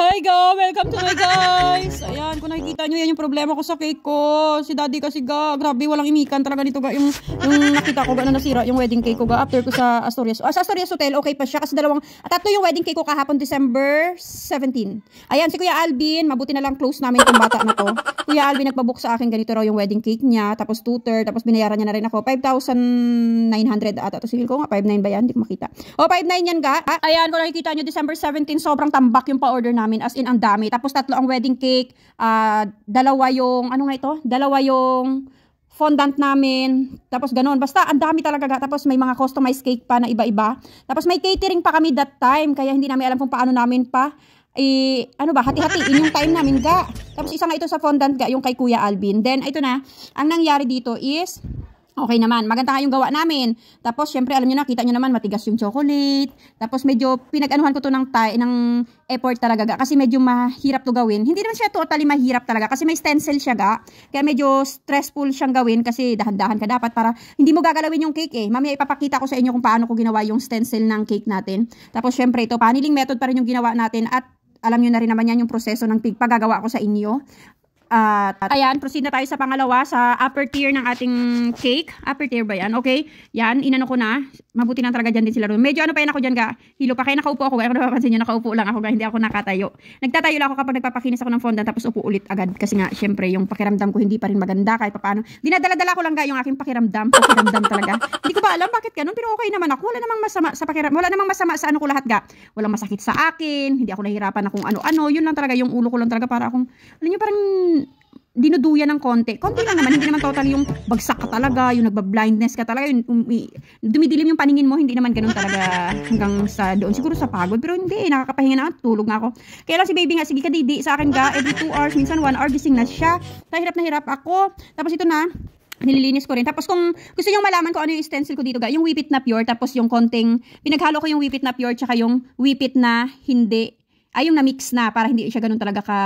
Hi guys! Welcome to my guys! Ayan, kung nakikita nyo, yan yung problema ko sa cake ko. Si daddy kasi ga, grabe, walang imikan talaga nito ga. Yung, yung nakita ko ga na nasira yung wedding cake ko ga after ko sa Astoria. Oh, ah, sa Astoria Hotel, okay pa siya kasi dalawang, ah, tatlo yung wedding cake ko kahapon December 17. Ayan, si Kuya Alvin, mabuti na lang close namin itong bata na to. Kuya Alvin nagpabook sa akin ganito raw yung wedding cake niya, tapos tutor, tapos binayaran niya na rin ako. 5,900 ata. Tapos ko nga, 5,900 ba yan? Hindi ko makita. O, oh, 5,900 yan ga. Ah, ayan, kung nakikita nyo, December 17, sobrang tambak yung pa-order namin namin. As in, ang dami. Tapos tatlo ang wedding cake. Uh, dalawa yung, ano nga ito? Dalawa yung fondant namin. Tapos ganun. Basta ang dami talaga. Tapos may mga customized cake pa na iba-iba. Tapos may catering pa kami that time. Kaya hindi namin alam kung paano namin pa eh, ano ba, hati-hatiin yung time namin ga. Tapos isa nga ito sa fondant ga, yung kay Kuya Alvin. Then, ito na, ang nangyari dito is, Okay naman, maganda nga yung gawa namin. Tapos, syempre, alam nyo na, kita nyo naman, matigas yung chocolate. Tapos, medyo pinag-anuhan ko to ng, tie, ng effort talaga ga. Kasi medyo mahirap to gawin. Hindi naman siya totally mahirap talaga. Kasi may stencil siya ga. Kaya medyo stressful siyang gawin. Kasi dahan-dahan ka dapat para hindi mo gagalawin yung cake eh. Mamaya ipapakita ko sa inyo kung paano ko ginawa yung stencil ng cake natin. Tapos, syempre, ito, paniling method pa rin yung ginawa natin. At alam nyo na rin naman yan yung proseso ng pig. Pagagawa ko sa inyo. At, at ayan, proceed na tayo sa pangalawa sa upper tier ng ating cake. Upper tier ba yan? Okay. Yan, inano ko na. Mabuti na talaga dyan din sila. Ron. Medyo ano pa yan ako dyan ka. Hilo pa. Kaya nakaupo ako. Kaya kung napapansin nyo, nakaupo lang ako. Kaya hindi ako nakatayo. Nagtatayo lang ako kapag nagpapakinis ako ng fondant tapos upo ulit agad. Kasi nga, syempre, yung pakiramdam ko hindi pa rin maganda kahit paano. Dinadala-dala ko lang ga yung aking pakiramdam. Pakiramdam talaga. hindi ko ba alam bakit ganun. Pero okay naman ako. Wala namang masama sa pakiramdam. Wala namang masama sa ano ko lahat ga. Walang masakit sa akin. Hindi ako nahihirapan na kung ano-ano. Yun lang talaga yung ulo ko lang talaga para akong, ano nyo, parang dinuduya ng konti. Konti lang naman, hindi naman total yung bagsak ka talaga, yung nagba-blindness ka talaga, yung umi, dumidilim yung paningin mo, hindi naman ganun talaga hanggang sa doon. Siguro sa pagod, pero hindi, nakakapahinga na, tulog nga ako. Kaya lang si baby nga, sige ka didi, sa akin ga, every 2 hours, minsan 1 hour, gising na siya. Nahirap na hirap ako. Tapos ito na, nililinis ko rin. Tapos kung gusto nyo malaman ko ano yung stencil ko dito, ga, yung wipit na pure, tapos yung konting, pinaghalo ko yung wipit na pure, tsaka yung wipit na hindi ay yung na-mix na para hindi siya ganun talaga ka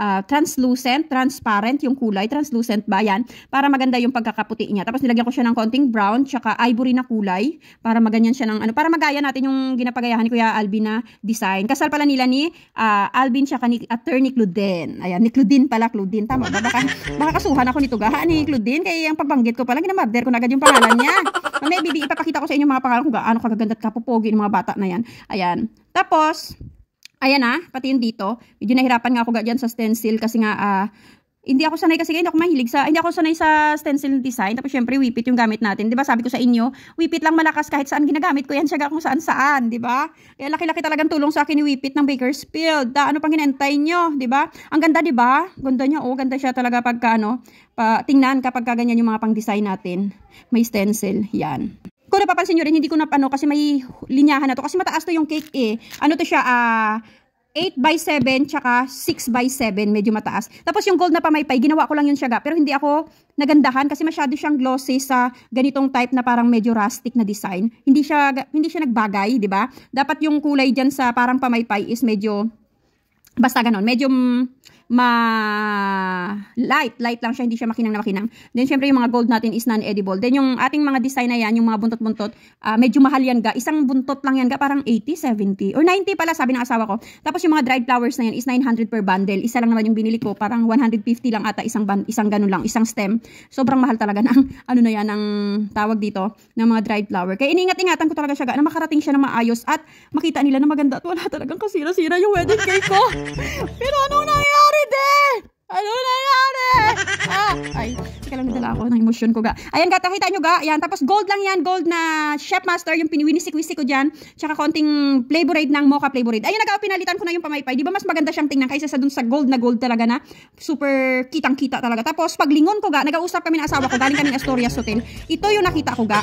uh, translucent, transparent yung kulay, translucent ba yan, para maganda yung pagkakaputi niya. Tapos nilagyan ko siya ng konting brown, tsaka ivory na kulay, para maganyan siya ng ano, para magaya natin yung ginapagayahan ni Kuya Alvin na design. Kasal pala nila ni uh, Alvin tsaka ni Attorney Cluden. Ayan, ni Cluden pala, Cluden. Tama ba? Baka, baka kasuhan ako nito gaha ni Cluden, kaya yung pagbanggit ko pala, ginamurder ko na agad yung pangalan niya. May bibi, ipapakita ko sa inyo mga pangalan kung gaano kagaganda at kapupogi ng mga bata na yan. Ayan. Tapos, Ayan ha, ah, pati yung dito. Medyo nahirapan nga ako dyan sa stencil kasi nga uh, hindi ako sanay kasi hindi ako mahilig sa hindi ako sanay sa stencil design tapos syempre wipit yung gamit natin 'di ba sabi ko sa inyo wipit lang malakas kahit saan ginagamit ko yan siya kung saan saan 'di ba kaya laki-laki talagang tulong sa akin ni wipit ng Bakersfield da, ah, ano pang hinintay nyo 'di ba ang ganda 'di ba ganda niya oh ganda siya talaga pagka ano pa, tingnan kapag ganyan yung mga pang design natin may stencil yan Siguro papansin nyo rin, eh, hindi ko na ano, kasi may linyahan na to. Kasi mataas to yung cake eh. Ano to siya, Uh, 8 x 7 tsaka 6 x 7 medyo mataas. Tapos yung gold na pamaypay, ginawa ko lang yun siya pero hindi ako nagandahan kasi masyado siyang glossy sa ganitong type na parang medyo rustic na design. Hindi siya hindi siya nagbagay, 'di ba? Dapat yung kulay diyan sa parang pamaypay is medyo Basta ganon. Medyo ma light. Light lang siya. Hindi siya makinang na makinang. Then, syempre, yung mga gold natin is non-edible. Then, yung ating mga design na yan, yung mga buntot-buntot, uh, medyo mahal yan ga. Isang buntot lang yan ga. Parang 80, 70, or 90 pala, sabi ng asawa ko. Tapos, yung mga dried flowers na yan is 900 per bundle. Isa lang naman yung binili ko. Parang 150 lang ata isang, band, isang ganun lang, isang stem. Sobrang mahal talaga ng, ano na yan, ang tawag dito, ng mga dried flower. Kaya, iningat-ingatan ko talaga siya ga, na makarating siya na maayos at makita nila na maganda at wala talagang kasira-sira yung wedding cake ko. Pero ano nangyari, de? Ano nangyari? Ah, ay, teka lang ga ako, ng emosyon ko ga. Ayan ga, nakita nyo ga, ayan. Tapos gold lang yan, gold na Chef Master, yung piniwinisik-wisik ko dyan. Tsaka konting flavorade ng mocha flavorade. Ayun na pinalitan ko na yung pamaypay. Di ba mas maganda siyang tingnan kaysa sa dun sa gold na gold talaga na super kitang-kita talaga. Tapos paglingon ko ga, nag-ausap kami ng asawa ko, galing kami ng Astorias Hotel. Ito yung nakita ko ga.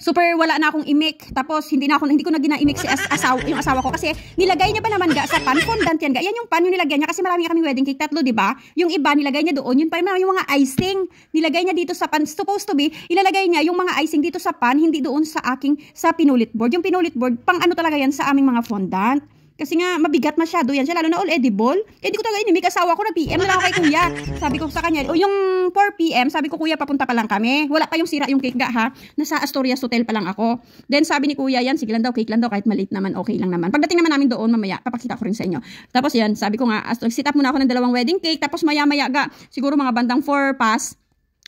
Super wala na akong imik. Tapos hindi na ako hindi ko na gina-imik si as asawa, yung asawa ko kasi nilagay niya pa naman ga sa pan fondant yan ga. Yan yung pan yung nilagyan niya kasi marami kami wedding cake tatlo, di ba? Yung iba nilagay niya doon, yun pa yung mga icing. Nilagay niya dito sa pan. Supposed to be, ilalagay niya yung mga icing dito sa pan, hindi doon sa aking, sa pinulit board. Yung pinulit board, pang ano talaga yan sa aming mga fondant. Kasi nga, mabigat masyado yan siya, lalo na all edible. Eh, di ko talaga inimig. Asawa ko na PM na lang ako kay kuya. Sabi ko sa kanya, o oh, yung 4 PM, sabi ko, kuya, papunta pa lang kami. Wala pa yung sira yung cake ga, ha? Nasa Astorias Hotel pa lang ako. Then, sabi ni kuya, yan, sige lang daw, cake lang daw, kahit maliit naman, okay lang naman. Pagdating naman namin doon, mamaya, papakita ko rin sa inyo. Tapos yan, sabi ko nga, sit up muna ako ng dalawang wedding cake, tapos maya-maya ga, siguro mga bandang 4 past,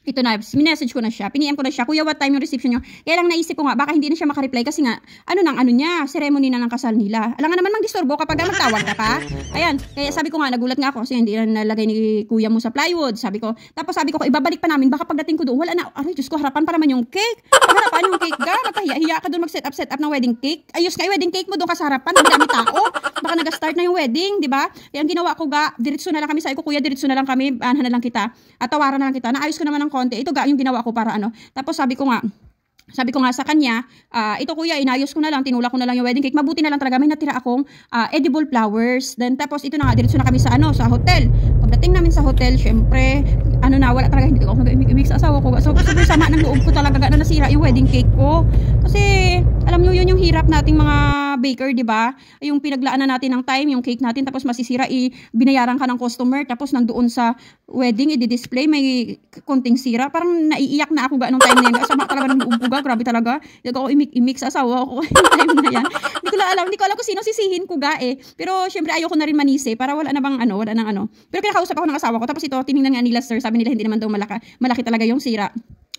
ito na, minessage ko na siya, piniem ko na siya, kuya what time yung reception nyo? Kaya lang naisip ko nga, baka hindi na siya makareply kasi nga, ano nang ano niya, ceremony na ng kasal nila. Alam nga naman mang disturbo kapag magtawag ka pa. Ayan, kaya sabi ko nga, nagulat nga ako kasi hindi na nalagay ni kuya mo sa plywood. Sabi ko, tapos sabi ko, ibabalik pa namin, baka pagdating ko doon, wala na, aray Diyos ko, harapan pa naman yung cake. Harapan yung cake ka, nakahiya-hiya ka doon mag-set up, set up ng wedding cake. Ayos kayo, wedding cake mo doon ka sa harapan, ang dami tao baka nag-start na yung wedding, di ba? Kaya eh, ang ginawa ko ga, diretso na lang kami sa ko, kuya, diretso na lang kami, ano na lang kita, at tawaran na lang kita, naayos ko naman ng konti. Ito ga, yung ginawa ko para ano. Tapos sabi ko nga, sabi ko nga sa kanya, uh, ito kuya, inayos ko na lang, tinula ko na lang yung wedding cake. Mabuti na lang talaga, may natira akong uh, edible flowers. Then tapos ito na nga, diretso na kami sa ano, sa hotel. Pagdating namin sa hotel, syempre, ano na, wala talaga, hindi ko ako nag-imig sa asawa ko. So, sobrang sama ng loob ko talaga na nasira yung wedding cake ko. Kasi, alam nyo, yun yung hirap nating mga baker, di ba? Yung pinaglaanan natin ng time, yung cake natin, tapos masisira, i binayaran ka ng customer, tapos nandoon sa wedding, i-display, may konting sira. Parang naiiyak na ako ganong time na yan. Asama talaga ng bubuga, grabe talaga. Hindi ako imik-imik sa asawa ko yung time na yan. Hindi ko lang alam, hindi ko alam kung sino sisihin ko ga eh. Pero syempre ayoko na rin manise, para wala na bang ano, wala nang ano. Pero kinakausap ako ng asawa ko, tapos ito, tiningnan nga nila sir, sabi nila hindi naman daw malaka, malaki talaga yung sira.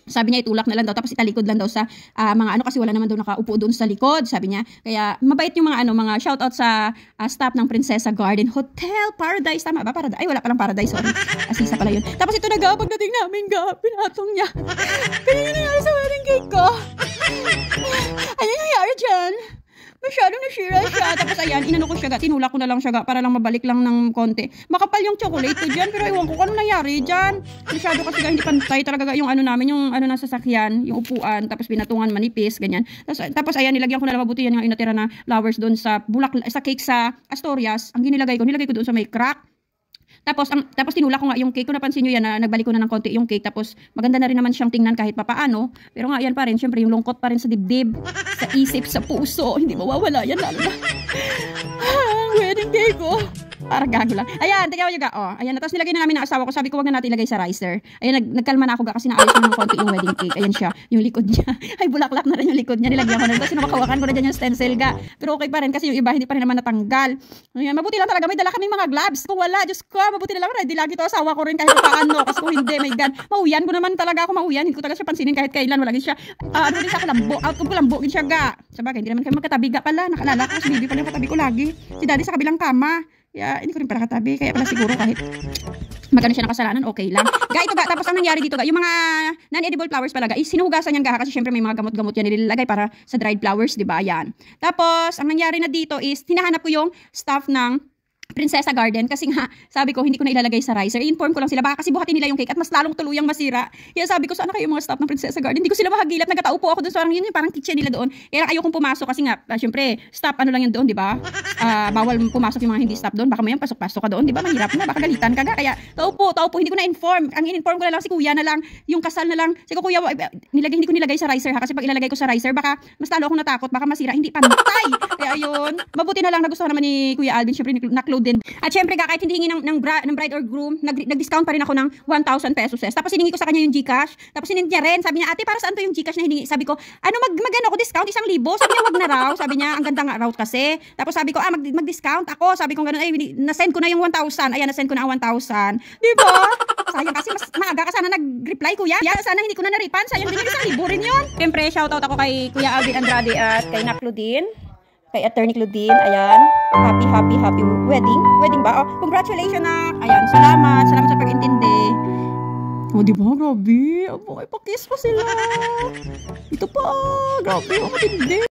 Sabi niya itulak na lang daw tapos italikod lang daw sa uh, mga ano kasi wala naman daw nakaupo doon sa likod, sabi niya. Kaya mabait yung mga ano mga shout out sa uh, staff ng Princesa Garden Hotel Paradise tama ba? Paradise. Ay wala pa lang Paradise, sorry. Asisa pala yun. Tapos ito na ga pagdating namin, ga pinatong niya. siya. Tinula ko na lang siya ga, para lang mabalik lang ng konti. Makapal yung chocolate ko dyan, pero iwan ko kung ano nangyari dyan. Masyado kasi ga, hindi pantay talaga yung ano namin, yung ano nasa sakyan, yung upuan, tapos binatungan manipis, ganyan. Tapos, tapos ayan, nilagyan ko na lang mabuti yan yung inatira na flowers doon sa bulak, sa cake sa Astorias. Ang ginilagay ko, nilagay ko doon sa may crack. Tapos ang tapos tinula ko nga yung cake ko napansin niyo yan na nagbalik ko na ng konti yung cake tapos maganda na rin naman siyang tingnan kahit papaano. Pero nga yan pa rin syempre yung lungkot pa rin sa dibdib, sa isip, sa puso, hindi mawawala yan lalo. 아이고 네, 뭐. Parang gago lang. Ayan, tingnan mo yung ga. Oh, ayan. Tapos nilagay na namin ng asawa ko. Sabi ko, wag na natin ilagay sa riser. Ayan, nag nagkalma na ako ga kasi naayos ko ng konti yung wedding cake. Ayan siya. Yung likod niya. Ay, bulaklak na rin yung likod niya. Nilagyan ko na. Tapos sinumakawakan ko na dyan yung stencil ga. Pero okay pa rin kasi yung iba hindi pa rin naman natanggal. Ayan, mabuti lang talaga. May dala kami mga gloves. Kung wala, Diyos ko, mabuti na lang. Ready lagi to asawa ko rin kahit paano. Kasi kung hindi, my God. Mauyan ko naman talaga ako mauyan. Hindi ko talaga siya pansinin kahit kailan. Wala siya. Uh, ano din siya kalambo. Out ah, ko kalambo din siya ga. Sabagay, hindi naman kami magkatabi ga pala. Nakalala ko si baby pala yung katabi ko lagi. Si daddy sa kabilang kama. Yeah, hindi ko rin pala katabi. Kaya pala siguro kahit magano siya ng kasalanan, okay lang. Ga, ito ga, tapos ang nangyari dito ga, yung mga non-edible flowers pala ga, is sinuhugasan yan ga, kasi syempre may mga gamot-gamot yan nilalagay para sa dried flowers, di ba? Yan. Tapos, ang nangyari na dito is, tinahanap ko yung stuff ng Prinsesa Garden kasi nga sabi ko hindi ko na ilalagay sa riser. I-inform ko lang sila baka kasi buhatin nila yung cake at mas lalong tuluyang masira. Yan sabi ko sana kayo mga staff ng Prinsesa Garden. Hindi ko sila mahagilap. Nagkataupo ako doon sa so, parang yun yung parang kitchen nila doon. Kaya ayokong pumasok kasi nga uh, syempre staff ano lang yan doon, di ba? Uh, bawal pumasok yung mga hindi staff doon. Baka mayan pasok-pasok ka doon, di ba? Mahirap na baka galitan ka ga. Kaya taupo, taupo. Hindi ko na-inform. Ang in-inform ko na lang si kuya na lang yung kasal na lang. Si kuya nilagay hindi ko nilagay sa riser ha kasi pag ilalagay ko sa riser baka mas talo akong natakot baka masira hindi pantay. Eh. Kaya ayun, mabuti na lang nagustuhan naman ni Kuya Alvin syempre nakload din. At syempre ka, kahit hindi hingi ng, ng, bra, ng bride or groom, nag, discount pa rin ako ng 1,000 pesos. Eh. Tapos hiningi ko sa kanya yung Gcash. Tapos hiningi niya rin. Sabi niya, ate, para saan to yung Gcash na hiningi? Sabi ko, ano, mag, mag ano, ako discount? Isang libo? Sabi niya, wag na raw. Sabi niya, ang ganda nga raw kasi. Tapos sabi ko, ah, mag, mag-discount ako. Sabi ko, ganun, ay, nasend ko na yung 1,000. Ayan, nasend ko na ang 1,000. Di ba? Sayang kasi mas maaga ka sana nag-reply, kuya. Yan, sana hindi ko na na naripan. Sayang din yung isang libo rin yun. Siyempre, shoutout ako kay Kuya Alvin Andrade at kay Nakludin. Kay Attorney Claudine. Ayan happy, happy, happy wedding. Wedding ba? Oh, congratulations na. Ah. Ayan, salamat. Salamat sa pag-intindi. O, oh, di ba? Grabe. Abo, ay, pakiss pa sila. Ito pa. Grabe, ang intindi.